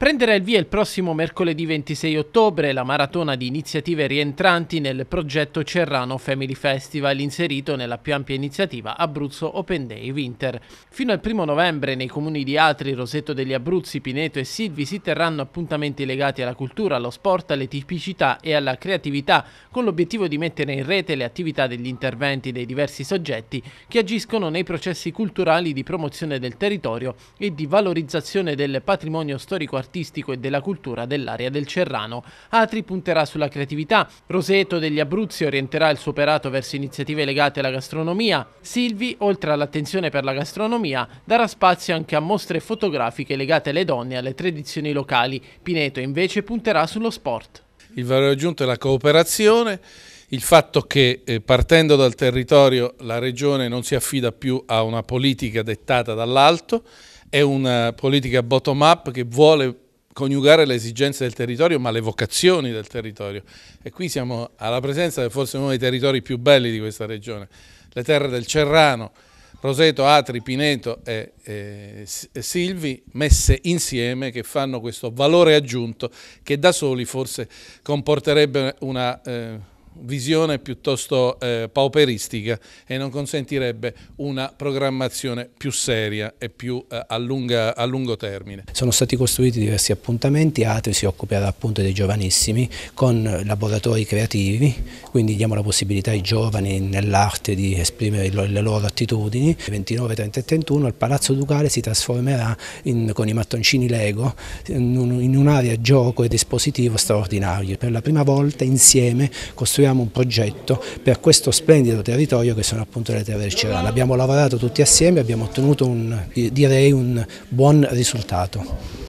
Prenderà il via il prossimo mercoledì 26 ottobre la maratona di iniziative rientranti nel progetto Cerrano Family Festival inserito nella più ampia iniziativa Abruzzo Open Day Winter. Fino al 1 novembre nei comuni di Atri, Roseto degli Abruzzi, Pineto e Silvi si terranno appuntamenti legati alla cultura, allo sport, alle tipicità e alla creatività con l'obiettivo di mettere in rete le attività degli interventi dei diversi soggetti che agiscono nei processi culturali di promozione del territorio e di valorizzazione del patrimonio storico-artistico artistico e della cultura dell'area del Cerrano. Atri punterà sulla creatività, Roseto degli Abruzzi orienterà il suo operato verso iniziative legate alla gastronomia, Silvi, oltre all'attenzione per la gastronomia, darà spazio anche a mostre fotografiche legate alle donne e alle tradizioni locali. Pineto invece punterà sullo sport. Il valore aggiunto è la cooperazione, il fatto che eh, partendo dal territorio la regione non si affida più a una politica dettata dall'alto è una politica bottom-up che vuole coniugare le esigenze del territorio ma le vocazioni del territorio e qui siamo alla presenza di forse uno dei territori più belli di questa regione, le terre del Cerrano, Roseto, Atri, Pineto e, e, e Silvi messe insieme che fanno questo valore aggiunto che da soli forse comporterebbe una... Eh, visione piuttosto eh, pauperistica e non consentirebbe una programmazione più seria e più eh, a, lunga, a, lungo termine. Sono stati costruiti diversi appuntamenti, Atri si occuperà appunto dei giovanissimi con laboratori creativi, quindi diamo la possibilità ai giovani nell'arte di esprimere le loro attitudini. 29, 30 e 31 il Palazzo Ducale si trasformerà in, con i mattoncini Lego in un'area gioco ed espositivo straordinario. Per la prima volta insieme costruiremo costruiamo un progetto per questo splendido territorio che sono appunto le terre del Cerano. Abbiamo lavorato tutti assieme e abbiamo ottenuto un, direi un buon risultato.